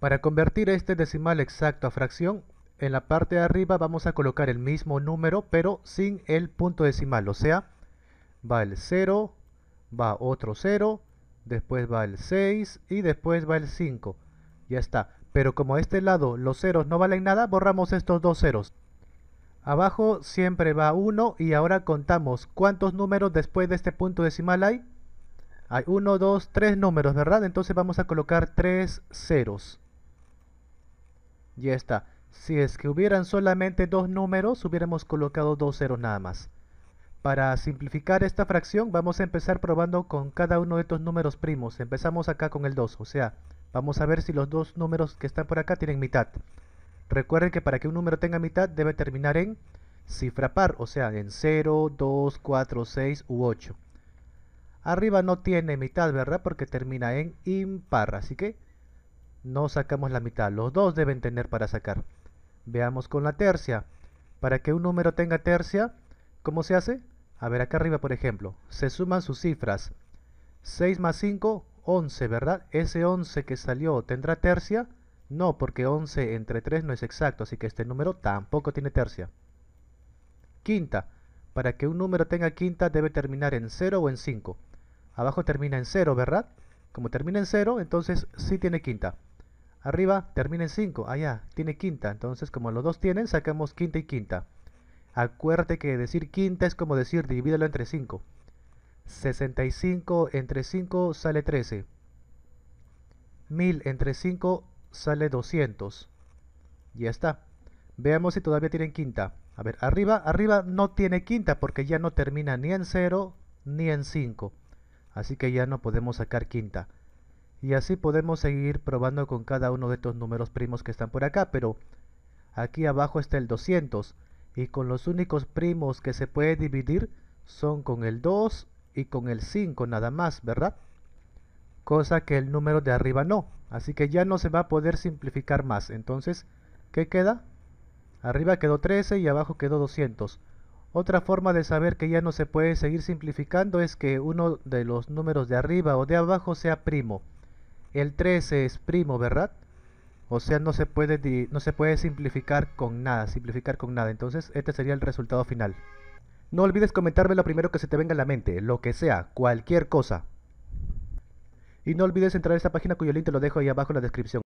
Para convertir este decimal exacto a fracción, en la parte de arriba vamos a colocar el mismo número, pero sin el punto decimal. O sea, va el 0, va otro 0, después va el 6 y después va el 5. Ya está. Pero como a este lado los ceros no valen nada, borramos estos dos ceros. Abajo siempre va 1 y ahora contamos cuántos números después de este punto decimal hay. Hay 1, 2, 3 números, ¿verdad? Entonces vamos a colocar 3 ceros. Ya está. Si es que hubieran solamente dos números, hubiéramos colocado dos ceros nada más. Para simplificar esta fracción, vamos a empezar probando con cada uno de estos números primos. Empezamos acá con el 2, o sea, vamos a ver si los dos números que están por acá tienen mitad. Recuerden que para que un número tenga mitad debe terminar en cifra par, o sea, en 0, 2, 4, 6 u 8. Arriba no tiene mitad, ¿verdad? Porque termina en impar, así que no sacamos la mitad, los dos deben tener para sacar. Veamos con la tercia. Para que un número tenga tercia, ¿cómo se hace? A ver, acá arriba, por ejemplo, se suman sus cifras. 6 más 5, 11, ¿verdad? Ese 11 que salió, ¿tendrá tercia? No, porque 11 entre 3 no es exacto, así que este número tampoco tiene tercia. Quinta. Para que un número tenga quinta debe terminar en 0 o en 5. Abajo termina en 0, ¿verdad? Como termina en 0, entonces sí tiene quinta. Arriba termina en 5. Allá, ah, tiene quinta. Entonces, como los dos tienen, sacamos quinta y quinta. Acuérdate que decir quinta es como decir divídelo entre 5. 65 entre 5 sale 13. 1000 entre 5 sale 200. Ya está. Veamos si todavía tienen quinta. A ver, arriba, arriba no tiene quinta porque ya no termina ni en 0 ni en 5. Así que ya no podemos sacar quinta. Y así podemos seguir probando con cada uno de estos números primos que están por acá, pero aquí abajo está el 200. Y con los únicos primos que se puede dividir son con el 2 y con el 5 nada más, ¿verdad? Cosa que el número de arriba no. Así que ya no se va a poder simplificar más. Entonces, ¿qué queda? Arriba quedó 13 y abajo quedó 200. Otra forma de saber que ya no se puede seguir simplificando es que uno de los números de arriba o de abajo sea primo. El 13 es primo, ¿verdad? O sea, no se, puede, no se puede simplificar con nada, simplificar con nada. Entonces, este sería el resultado final. No olvides comentarme lo primero que se te venga a la mente, lo que sea, cualquier cosa. Y no olvides entrar a esta página cuyo link te lo dejo ahí abajo en la descripción.